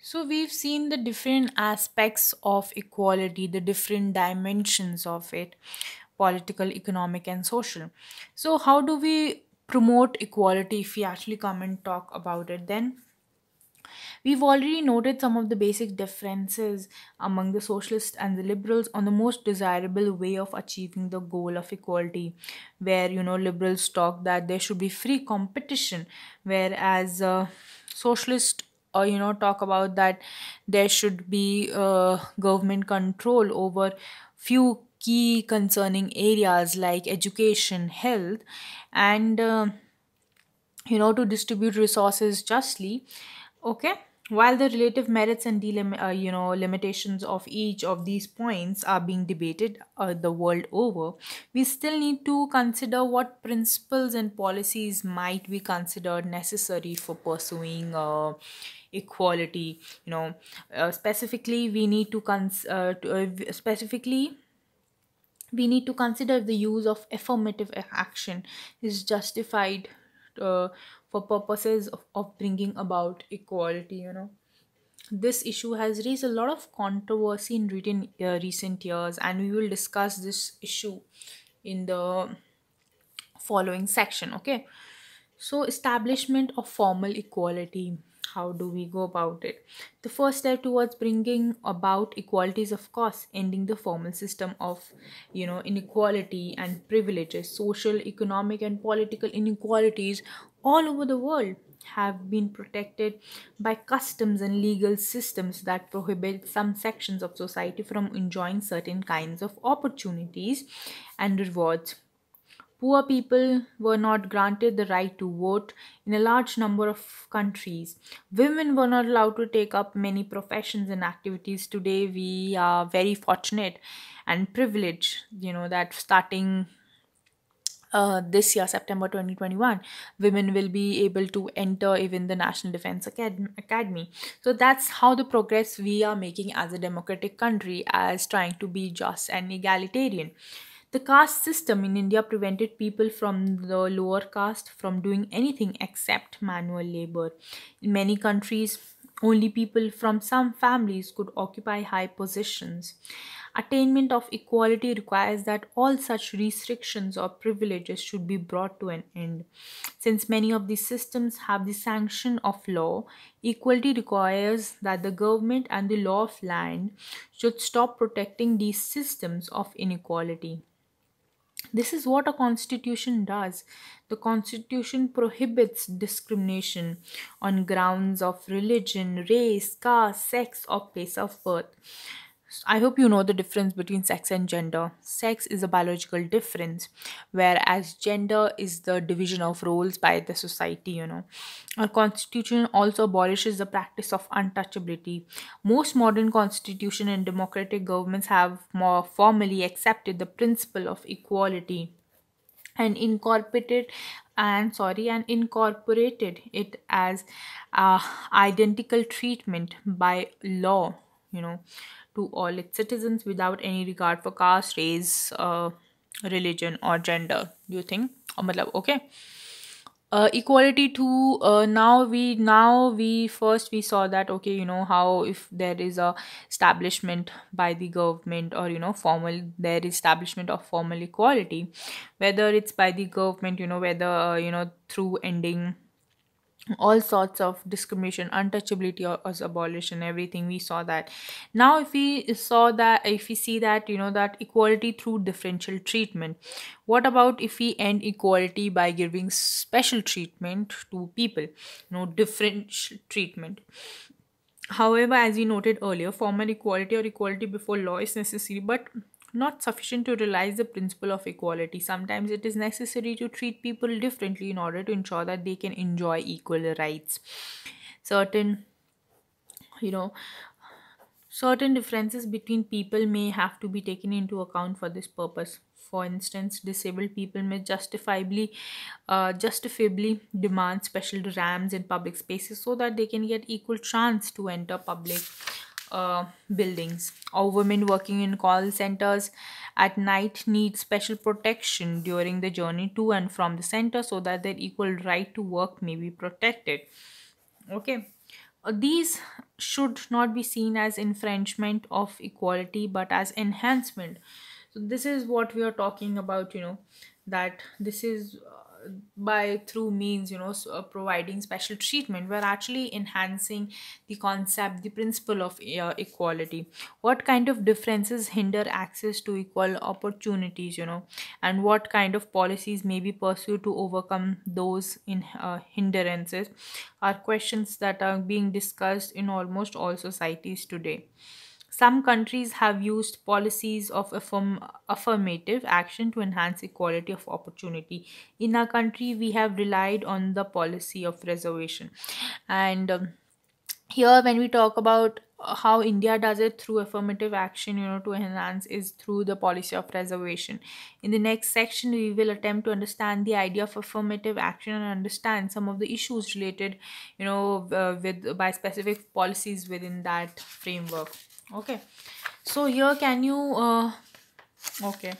So we've seen the different aspects of equality, the different dimensions of it, political, economic and social. So how do we promote equality if we actually come and talk about it then? We've already noted some of the basic differences among the socialists and the liberals on the most desirable way of achieving the goal of equality, where you know liberals talk that there should be free competition, whereas uh, socialists uh, you know talk about that there should be uh, government control over few key concerning areas like education health and uh, you know to distribute resources justly okay while the relative merits and delim- uh, you know limitations of each of these points are being debated uh, the world over, we still need to consider what principles and policies might be considered necessary for pursuing uh, equality. You know, uh, specifically we need to, cons- uh, to, uh, specifically we need to consider if the use of affirmative action is justified uh, for purposes of, of bringing about equality you know this issue has raised a lot of controversy in written, uh, recent years and we will discuss this issue in the following section okay so establishment of formal equality how do we go about it? The first step towards bringing about equality is, of course, ending the formal system of, you know, inequality and privileges, social, economic, and political inequalities all over the world have been protected by customs and legal systems that prohibit some sections of society from enjoying certain kinds of opportunities and rewards Poor people were not granted the right to vote in a large number of countries. Women were not allowed to take up many professions and activities. Today, we are very fortunate and privileged, you know, that starting uh, this year, September 2021, women will be able to enter even the National Defense Acad- Academy. So that's how the progress we are making as a democratic country, as trying to be just and egalitarian. The caste system in India prevented people from the lower caste from doing anything except manual labor. In many countries, only people from some families could occupy high positions. Attainment of equality requires that all such restrictions or privileges should be brought to an end. Since many of these systems have the sanction of law, equality requires that the government and the law of land should stop protecting these systems of inequality. This is what a constitution does. The constitution prohibits discrimination on grounds of religion, race, caste, sex, or place of birth. I hope you know the difference between sex and gender. Sex is a biological difference, whereas gender is the division of roles by the society, you know. Our constitution also abolishes the practice of untouchability. Most modern constitution and democratic governments have more formally accepted the principle of equality and incorporated and sorry and incorporated it as uh, identical treatment by law you know to all its citizens without any regard for caste, race, uh, religion, or gender. Do you think? Okay. Uh, equality to uh, now we now we first we saw that okay you know how if there is a establishment by the government or you know formal their establishment of formal equality whether it's by the government you know whether uh, you know through ending all sorts of discrimination untouchability was abolished, and everything we saw that now if we saw that if we see that you know that equality through differential treatment what about if we end equality by giving special treatment to people you know differential treatment however as we noted earlier formal equality or equality before law is necessary but not sufficient to realize the principle of equality. Sometimes it is necessary to treat people differently in order to ensure that they can enjoy equal rights. Certain, you know, certain differences between people may have to be taken into account for this purpose. For instance, disabled people may justifiably, uh, justifiably demand special ramps in public spaces so that they can get equal chance to enter public uh, buildings or women working in call centers at night need special protection during the journey to and from the center so that their equal right to work may be protected okay uh, these should not be seen as infringement of equality but as enhancement so this is what we are talking about you know that this is uh, by through means you know so, uh, providing special treatment we're actually enhancing the concept the principle of uh, equality what kind of differences hinder access to equal opportunities you know and what kind of policies may be pursued to overcome those in uh, hindrances are questions that are being discussed in almost all societies today some countries have used policies of affirm affirmative action to enhance equality of opportunity. In our country, we have relied on the policy of reservation. And um, here, when we talk about how India does it through affirmative action, you know, to enhance is through the policy of reservation. In the next section, we will attempt to understand the idea of affirmative action and understand some of the issues related, you know, uh, with by specific policies within that framework okay so here can you uh, okay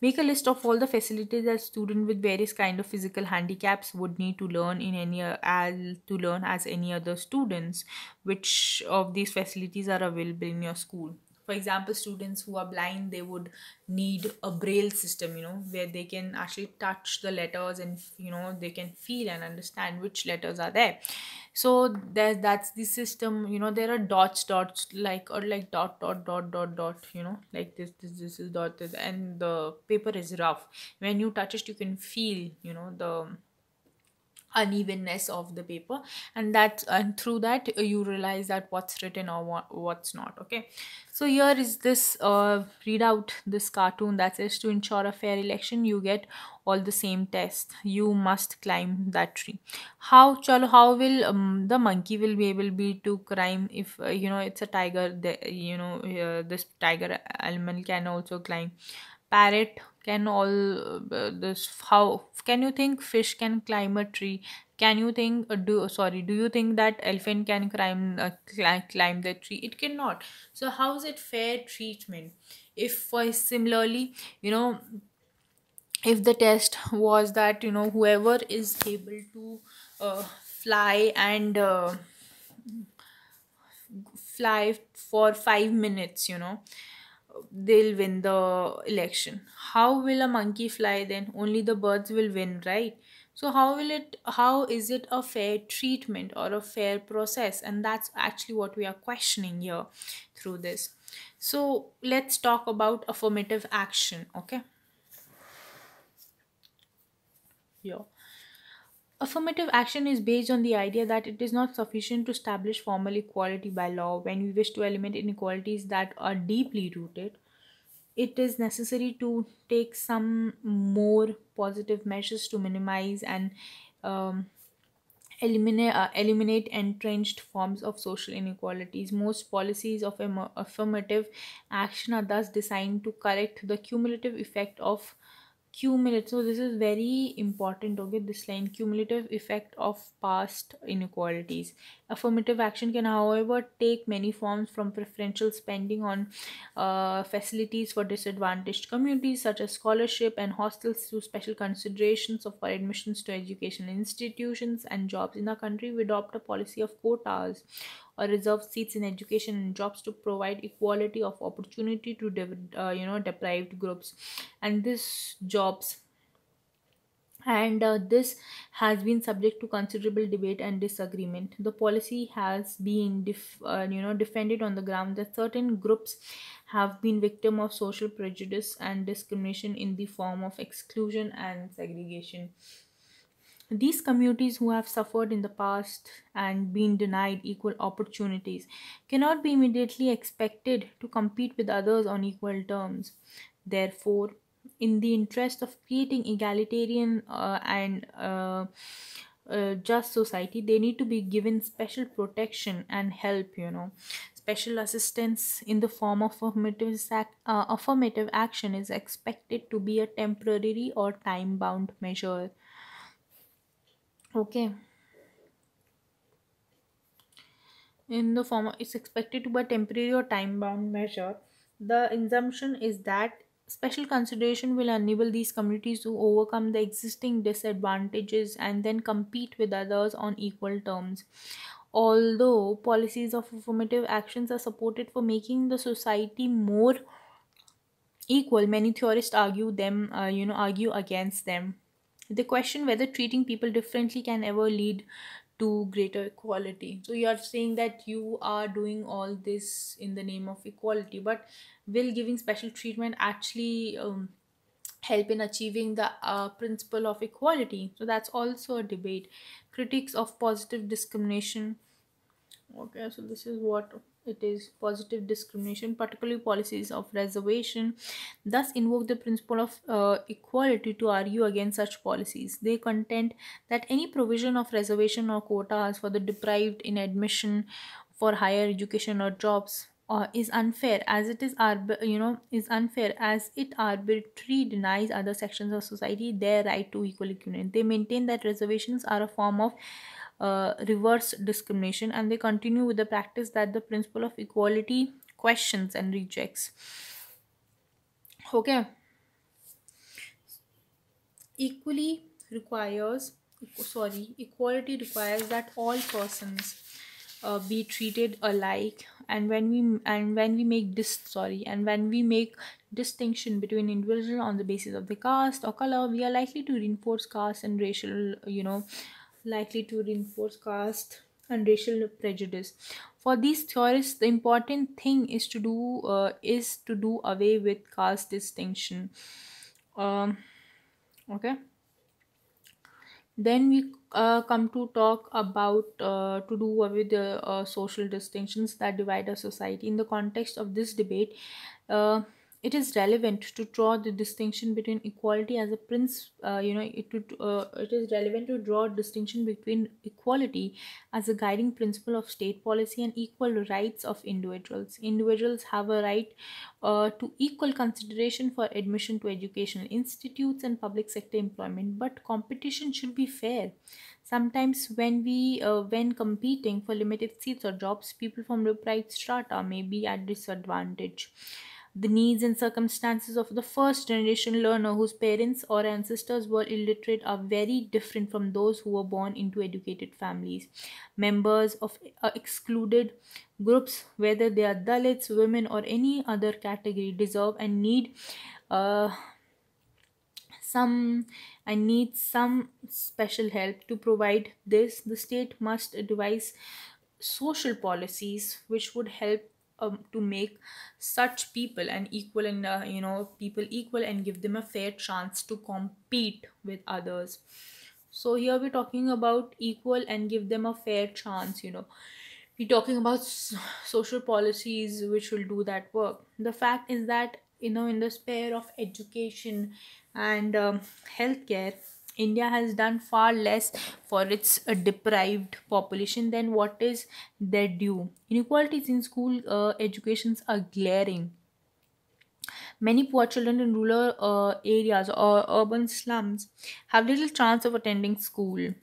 make a list of all the facilities that student with various kind of physical handicaps would need to learn in any as to learn as any other students which of these facilities are available in your school for example students who are blind they would need a braille system you know where they can actually touch the letters and you know they can feel and understand which letters are there so there that's the system you know there are dots dots like or like dot dot dot dot dot you know like this this this is dot this, and the paper is rough when you touch it you can feel you know the unevenness of the paper and that and through that you realize that what's written or what's not okay so here is this uh, out this cartoon that says to ensure a fair election you get all the same test you must climb that tree how chalo how will um, the monkey will be able be to climb if uh, you know it's a tiger the, you know uh, this tiger uh, animal can also climb parrot can all uh, this how can you think fish can climb a tree can you think uh, do sorry do you think that elephant can climb uh, cl- climb the tree it cannot so how is it fair treatment if for similarly you know if the test was that you know whoever is able to uh, fly and uh, fly for 5 minutes you know they'll win the election how will a monkey fly then only the birds will win right so how will it how is it a fair treatment or a fair process and that's actually what we are questioning here through this so let's talk about affirmative action okay yeah Affirmative action is based on the idea that it is not sufficient to establish formal equality by law when we wish to eliminate inequalities that are deeply rooted. It is necessary to take some more positive measures to minimize and um, eliminate, uh, eliminate entrenched forms of social inequalities. Most policies of affirmative action are thus designed to correct the cumulative effect of cumulative so this is very important okay this line cumulative effect of past inequalities affirmative action can however take many forms from preferential spending on uh, facilities for disadvantaged communities such as scholarship and hostels to special considerations of for admissions to educational institutions and jobs in our country we adopt a policy of quotas or reserve seats in education and jobs to provide equality of opportunity to uh, you know deprived groups and this jobs and uh, this has been subject to considerable debate and disagreement the policy has been uh, you know defended on the ground that certain groups have been victim of social prejudice and discrimination in the form of exclusion and segregation these communities who have suffered in the past and been denied equal opportunities cannot be immediately expected to compete with others on equal terms. Therefore, in the interest of creating egalitarian uh, and uh, uh, just society, they need to be given special protection and help, you know special assistance in the form of affirmative, uh, affirmative action is expected to be a temporary or time bound measure okay in the form of, it's expected to be a temporary or time bound measure the assumption is that special consideration will enable these communities to overcome the existing disadvantages and then compete with others on equal terms although policies of affirmative actions are supported for making the society more equal many theorists argue them uh, you know argue against them the question whether treating people differently can ever lead to greater equality so you are saying that you are doing all this in the name of equality but will giving special treatment actually um, help in achieving the uh, principle of equality so that's also a debate critics of positive discrimination okay so this is what it is positive discrimination, particularly policies of reservation, thus invoke the principle of uh, equality to argue against such policies. They contend that any provision of reservation or quotas for the deprived in admission for higher education or jobs uh, is unfair as it is arb- you know is unfair as it arbitrarily denies other sections of society their right to equal treatment. They maintain that reservations are a form of uh, reverse discrimination and they continue with the practice that the principle of equality questions and rejects okay equally requires sorry equality requires that all persons uh, be treated alike and when we and when we make this sorry and when we make distinction between individuals on the basis of the caste or color we are likely to reinforce caste and racial you know likely to reinforce caste and racial prejudice for these theorists the important thing is to do uh, is to do away with caste distinction um, okay then we uh, come to talk about uh, to do away the uh, social distinctions that divide our society in the context of this debate uh, it is relevant to draw the distinction between equality as a prince uh, you know it would, uh, it is relevant to draw a distinction between equality as a guiding principle of state policy and equal rights of individuals individuals have a right uh, to equal consideration for admission to educational institutes and public sector employment but competition should be fair sometimes when we uh, when competing for limited seats or jobs people from low priced strata may be at disadvantage the needs and circumstances of the first generation learner whose parents or ancestors were illiterate are very different from those who were born into educated families. Members of uh, excluded groups, whether they are Dalits, women, or any other category, deserve and need. Uh, some I need some special help to provide this the state must devise social policies which would help um, to make such people and equal and uh, you know people equal and give them a fair chance to compete with others so here we're talking about equal and give them a fair chance you know we're talking about social policies which will do that work the fact is that you know in the sphere of education and um, healthcare India has done far less for its uh, deprived population than what is their due. Inequalities in school uh, educations are glaring. Many poor children in rural uh, areas or urban slums have little chance of attending school.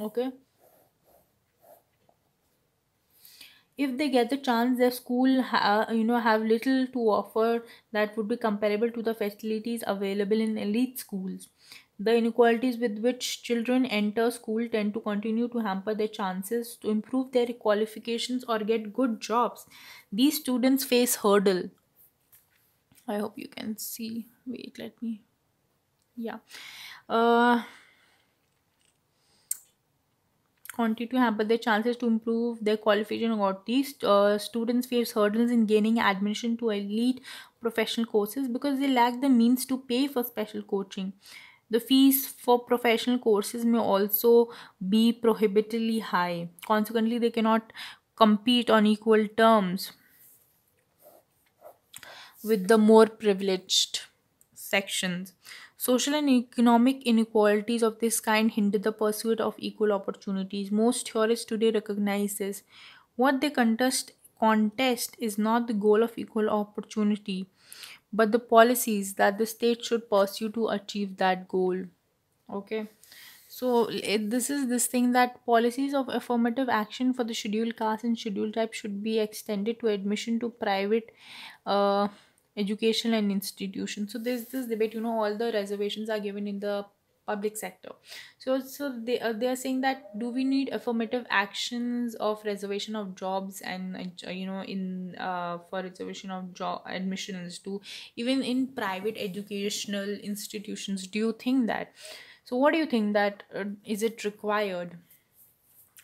Okay. If they get the chance, their school ha- you know have little to offer that would be comparable to the facilities available in elite schools the inequalities with which children enter school tend to continue to hamper their chances to improve their qualifications or get good jobs. These students face hurdle. I hope you can see. Wait, let me. Yeah. Uh, continue to hamper their chances to improve their qualification or these uh, students face hurdles in gaining admission to elite professional courses because they lack the means to pay for special coaching. The fees for professional courses may also be prohibitively high. Consequently, they cannot compete on equal terms with the more privileged sections. Social and economic inequalities of this kind hinder the pursuit of equal opportunities. Most theorists today recognize this. What they contest contest is not the goal of equal opportunity but the policies that the state should pursue to achieve that goal okay so it, this is this thing that policies of affirmative action for the scheduled caste and scheduled type should be extended to admission to private uh, educational and institutions so there's this debate you know all the reservations are given in the public sector so so they, uh, they are saying that do we need affirmative actions of reservation of jobs and uh, you know in uh, for reservation of job admissions to even in private educational institutions do you think that so what do you think that uh, is it required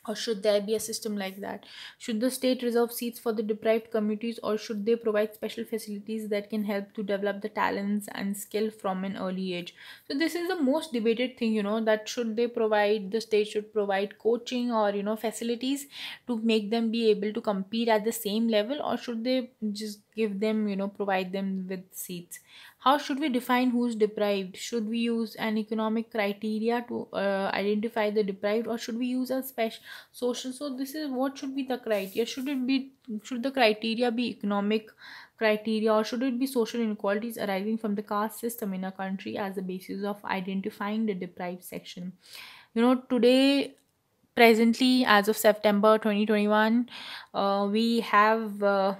or should there be a system like that? Should the state reserve seats for the deprived communities or should they provide special facilities that can help to develop the talents and skill from an early age? So this is the most debated thing, you know, that should they provide, the state should provide coaching or, you know, facilities to make them be able to compete at the same level or should they just give them you know provide them with seats how should we define who's deprived should we use an economic criteria to uh, identify the deprived or should we use a special social so this is what should be the criteria should it be should the criteria be economic criteria or should it be social inequalities arising from the caste system in a country as the basis of identifying the deprived section you know today presently as of september 2021 uh, we have uh,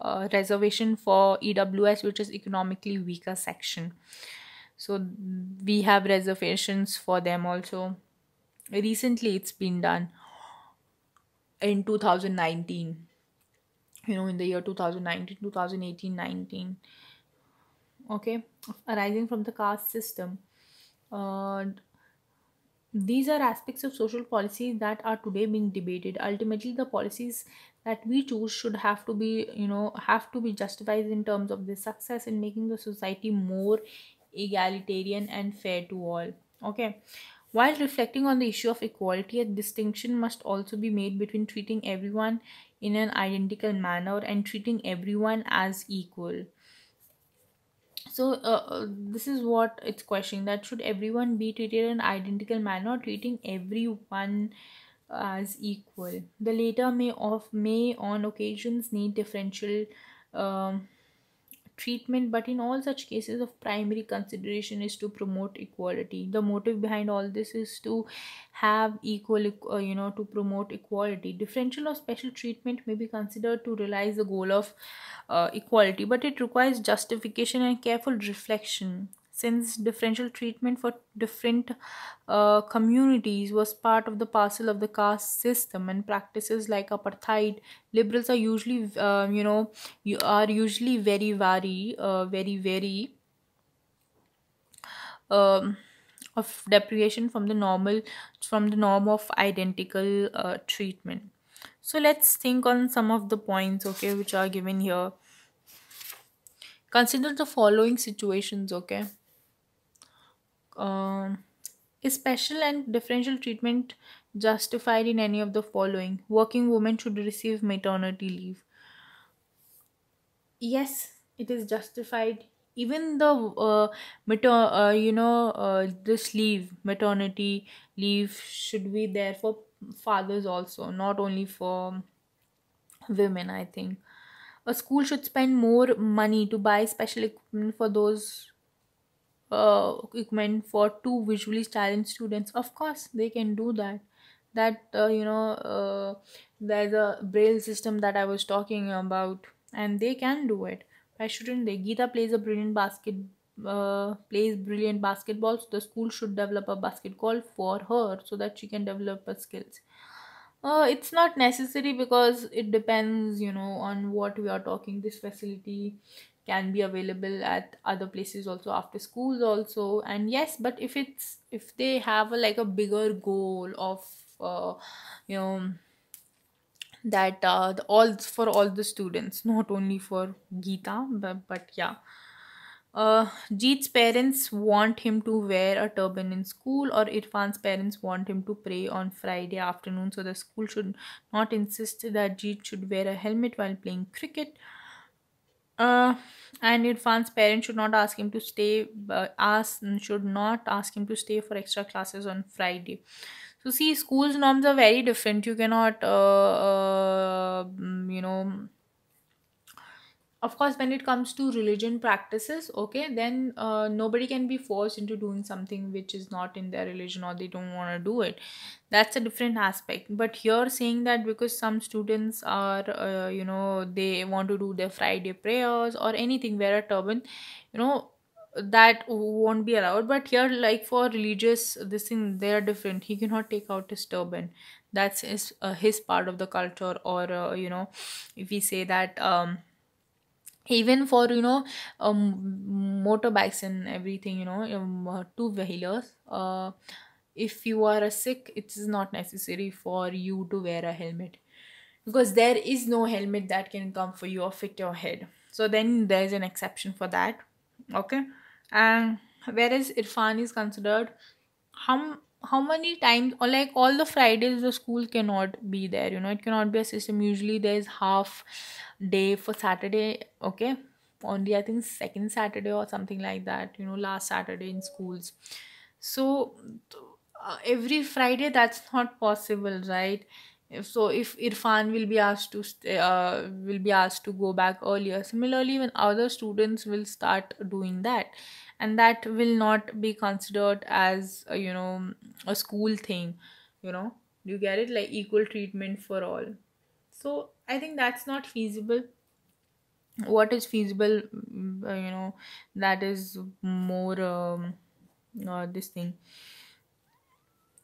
uh, reservation for EWS, which is economically weaker section. So we have reservations for them also. Recently, it's been done in 2019. You know, in the year 2019, 2018, 19. Okay, arising from the caste system. Uh, these are aspects of social policy that are today being debated. Ultimately, the policies that we choose should have to be you know have to be justified in terms of the success in making the society more egalitarian and fair to all okay while reflecting on the issue of equality a distinction must also be made between treating everyone in an identical manner and treating everyone as equal so uh, uh this is what it's questioning that should everyone be treated in identical manner treating everyone as equal. The latter may of may on occasions need differential um, treatment but in all such cases of primary consideration is to promote equality the motive behind all this is to have equal uh, you know to promote equality differential or special treatment may be considered to realize the goal of uh, equality but it requires justification and careful reflection since differential treatment for different uh, communities was part of the parcel of the caste system and practices like apartheid liberals are usually uh, you know you are usually very very uh, very very um, of deprivation from the normal from the norm of identical uh, treatment so let's think on some of the points okay which are given here consider the following situations okay uh, is special and differential treatment justified in any of the following? Working women should receive maternity leave. Yes, it is justified. Even the uh, mater- uh, you know uh, this leave maternity leave should be there for fathers also, not only for women. I think a school should spend more money to buy special equipment for those uh, equipment for two visually challenged students of course they can do that that uh, you know uh, there's a braille system that i was talking about and they can do it why shouldn't they gita plays a brilliant basket uh, plays brilliant basketball so the school should develop a basketball for her so that she can develop her skills uh, it's not necessary because it depends you know on what we are talking this facility can be available at other places also after schools also and yes but if it's if they have a, like a bigger goal of uh, you know that uh, the, all for all the students not only for Gita but, but yeah uh, Jeet's parents want him to wear a turban in school, or Irfan's parents want him to pray on Friday afternoon. So the school should not insist that Jeet should wear a helmet while playing cricket uh, and Irfan's parents should not ask him to stay. Uh, ask should not ask him to stay for extra classes on Friday. So see, schools norms are very different. You cannot, uh, uh mm, you know of course when it comes to religion practices okay then uh, nobody can be forced into doing something which is not in their religion or they don't want to do it that's a different aspect but here saying that because some students are uh, you know they want to do their friday prayers or anything wear a turban you know that won't be allowed but here like for religious this thing they are different he cannot take out his turban that's his, uh, his part of the culture or uh, you know if we say that um even for you know um, motorbikes and everything you know um, two wheelers uh, if you are a sick it is not necessary for you to wear a helmet because there is no helmet that can come for you or fit your head so then there is an exception for that okay and whereas irfan is considered hum how many times or like all the fridays the school cannot be there you know it cannot be a system usually there's half day for saturday okay only i think second saturday or something like that you know last saturday in schools so uh, every friday that's not possible right if so if irfan will be asked to stay, uh, will be asked to go back earlier similarly when other students will start doing that and that will not be considered as a, you know a school thing you know you get it like equal treatment for all so i think that's not feasible what is feasible mm, uh, you know that is more um, uh, this thing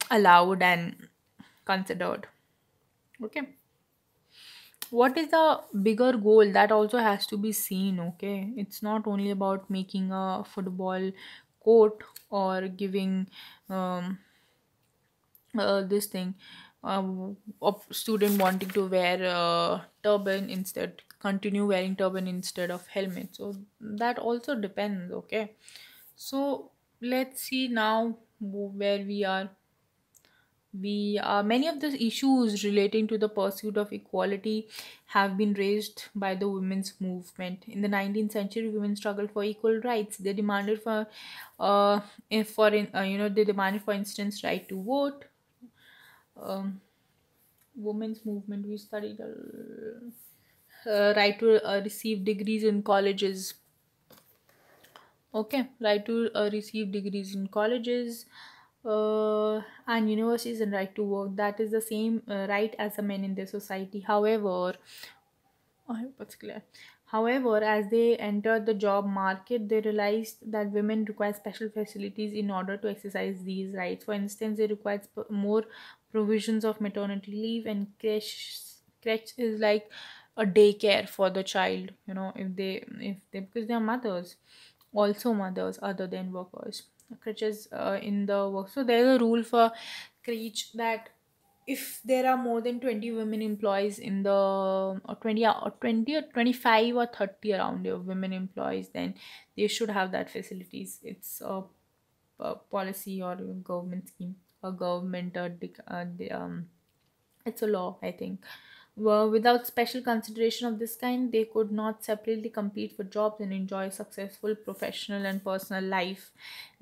allowed and considered okay what is the bigger goal that also has to be seen okay it's not only about making a football court or giving um, uh, this thing of um, student wanting to wear a turban instead continue wearing turban instead of helmet so that also depends okay so let's see now where we are we uh, many of the issues relating to the pursuit of equality have been raised by the women's movement in the 19th century women struggled for equal rights they demanded for uh for in, uh, you know they demanded for instance right to vote um women's movement we studied uh, right to uh, receive degrees in colleges okay right to uh, receive degrees in colleges uh, and universities and right to work that is the same uh, right as the men in their society however however as they entered the job market they realized that women require special facilities in order to exercise these rights for instance they require more provisions of maternity leave and creche crèche is like a daycare for the child you know if they if they because they are mothers also mothers other than workers crutches uh, in the work so there's a rule for Creech that if there are more than 20 women employees in the or 20 or 20 or 25 or 30 around your women employees then they should have that facilities it's a, a policy or a government scheme or government or uh, uh, um, it's a law i think were without special consideration of this kind, they could not separately compete for jobs and enjoy successful professional and personal life.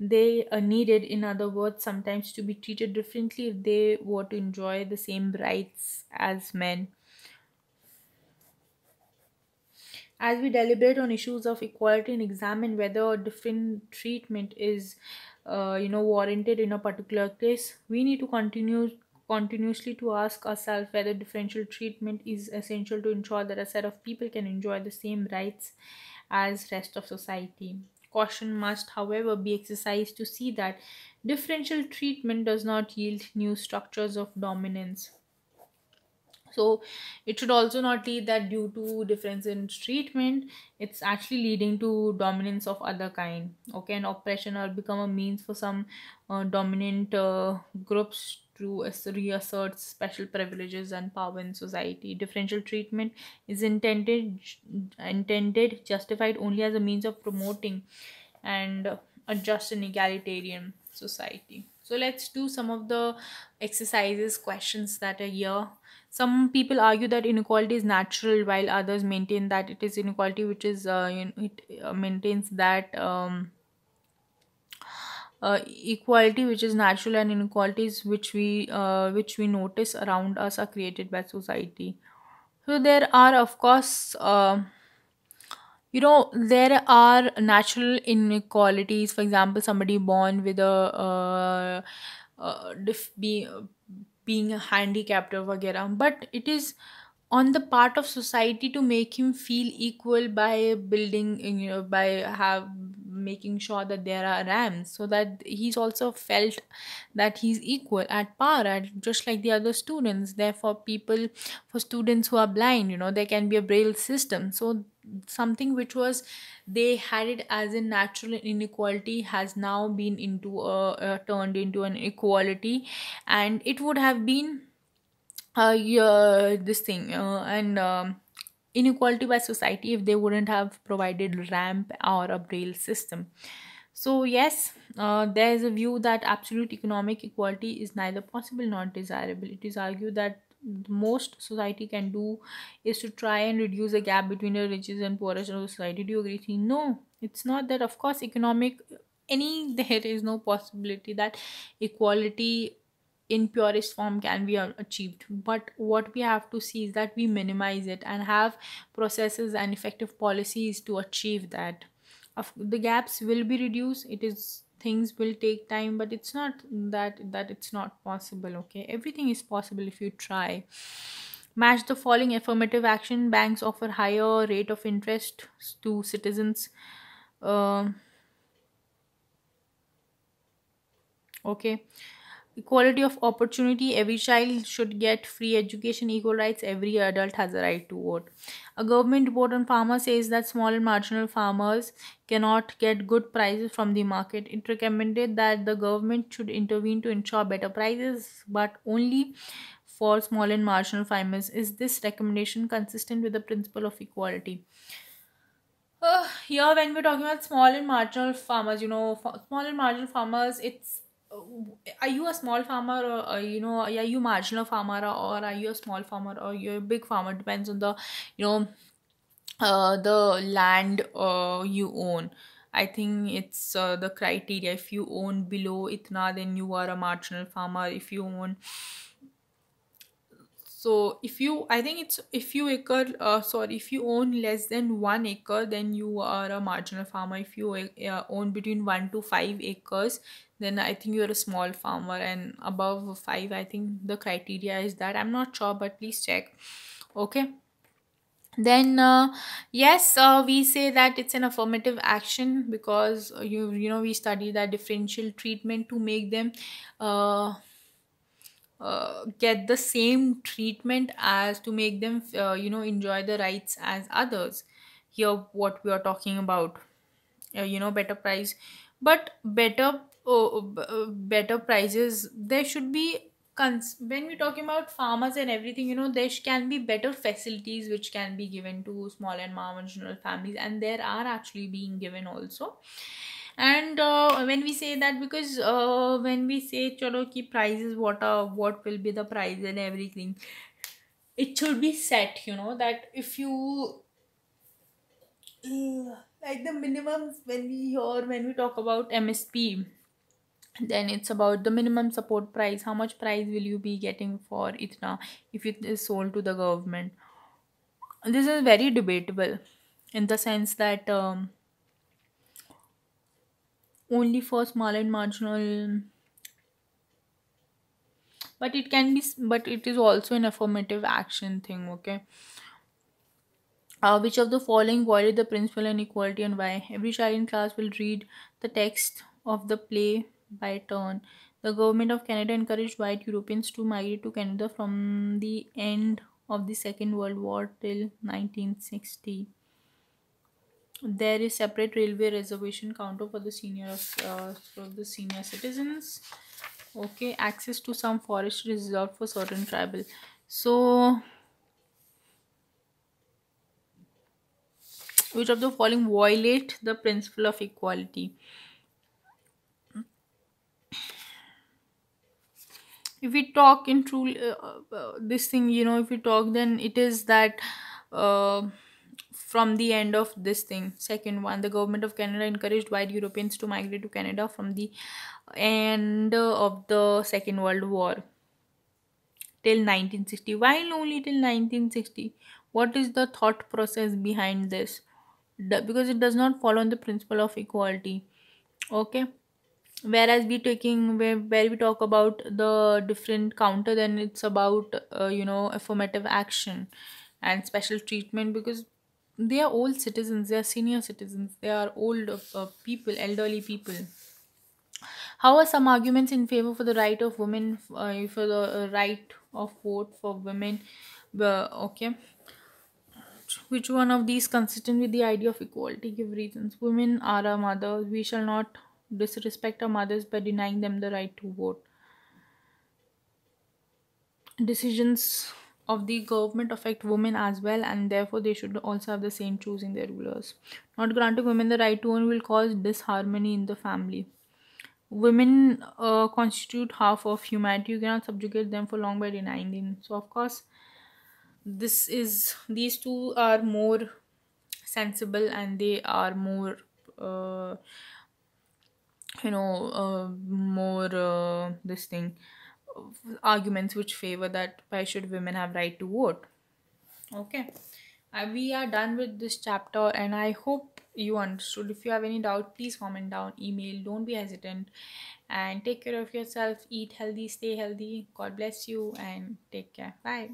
They uh, needed, in other words, sometimes to be treated differently if they were to enjoy the same rights as men. As we deliberate on issues of equality and examine whether different treatment is, uh, you know, warranted in a particular case, we need to continue continuously to ask ourselves whether differential treatment is essential to ensure that a set of people can enjoy the same rights as rest of society caution must however be exercised to see that differential treatment does not yield new structures of dominance so it should also not lead that due to difference in treatment it's actually leading to dominance of other kind okay and oppression or become a means for some uh, dominant uh, groups through reasserts special privileges and power in society. Differential treatment is intended intended justified only as a means of promoting and a just and egalitarian society. So let's do some of the exercises, questions that are here. Some people argue that inequality is natural, while others maintain that it is inequality which is uh, it uh, maintains that. Um, uh, equality which is natural and inequalities which we uh, which we notice around us are created by society so there are of course uh, you know there are natural inequalities for example somebody born with a being uh, uh, be, being handicapped or whatever but it is on the part of society to make him feel equal by building you know by have making sure that there are rams so that he's also felt that he's equal at par at just like the other students therefore people for students who are blind you know there can be a braille system so something which was they had it as a natural inequality has now been into a, turned into an equality and it would have been uh yeah this thing uh, and um inequality by society if they wouldn't have provided ramp or a braille system so yes uh, there is a view that absolute economic equality is neither possible nor desirable it is argued that most society can do is to try and reduce the gap between the richest and poorest of society do you agree no it's not that of course economic any there is no possibility that equality in purest form can be achieved but what we have to see is that we minimize it and have processes and effective policies to achieve that the gaps will be reduced it is things will take time but it's not that that it's not possible okay everything is possible if you try match the following affirmative action banks offer higher rate of interest to citizens uh, okay equality of opportunity every child should get free education equal rights every adult has a right to vote a government report on farmers says that small and marginal farmers cannot get good prices from the market it recommended that the government should intervene to ensure better prices but only for small and marginal farmers is this recommendation consistent with the principle of equality uh, here when we're talking about small and marginal farmers you know small and marginal farmers it's uh, are you a small farmer or, uh, you know are you marginal farmer or are you a small farmer or you're a big farmer depends on the you know uh, the land uh, you own i think it's uh, the criteria if you own below itna then you are a marginal farmer if you own so if you i think it's if you acre uh, sorry if you own less than one acre then you are a marginal farmer if you uh, own between one to five acres then i think you're a small farmer and above five i think the criteria is that i'm not sure but please check okay then uh, yes uh, we say that it's an affirmative action because uh, you you know we study that differential treatment to make them uh, uh, get the same treatment as to make them uh, you know enjoy the rights as others here what we are talking about uh, you know better price but better uh, uh, better prices there should be when we're talking about farmers and everything you know there can be better facilities which can be given to small and marginal families and there are actually being given also and uh, when we say that because uh, when we say chalo ki prices what are what will be the price and everything it should be set you know that if you uh, like the minimums, when we hear when we talk about msp then it's about the minimum support price how much price will you be getting for itna if it is sold to the government this is very debatable in the sense that um, only for small and marginal but it can be but it is also an affirmative action thing okay uh, which of the following violate the principle of inequality and why every child in class will read the text of the play by turn the government of canada encouraged white europeans to migrate to canada from the end of the second world war till 1960 there is separate railway reservation counter for the seniors, uh, for the senior citizens okay access to some forest reserve for certain tribal so which of the following violate the principle of equality if we talk in true uh, uh, this thing you know if we talk then it is that uh, from the end of this thing second one the government of canada encouraged white europeans to migrate to canada from the end of the second world war till 1960 why only till 1960 what is the thought process behind this because it does not follow on the principle of equality okay whereas we taking where, where we talk about the different counter then it's about uh, you know affirmative action and special treatment because they are old citizens they are senior citizens they are old uh, uh, people elderly people how are some arguments in favor for the right of women uh, for the uh, right of vote for women uh, okay which one of these consistent with the idea of equality give reasons women are our mothers we shall not disrespect our mothers by denying them the right to vote decisions of the government affect women as well and therefore they should also have the same choice in their rulers not granting women the right to own will cause disharmony in the family women uh, constitute half of humanity you cannot subjugate them for long by denying them so of course this is these two are more sensible and they are more uh, you know uh, more uh, this thing arguments which favor that why should women have right to vote okay uh, we are done with this chapter and i hope you understood if you have any doubt please comment down email don't be hesitant and take care of yourself eat healthy stay healthy god bless you and take care bye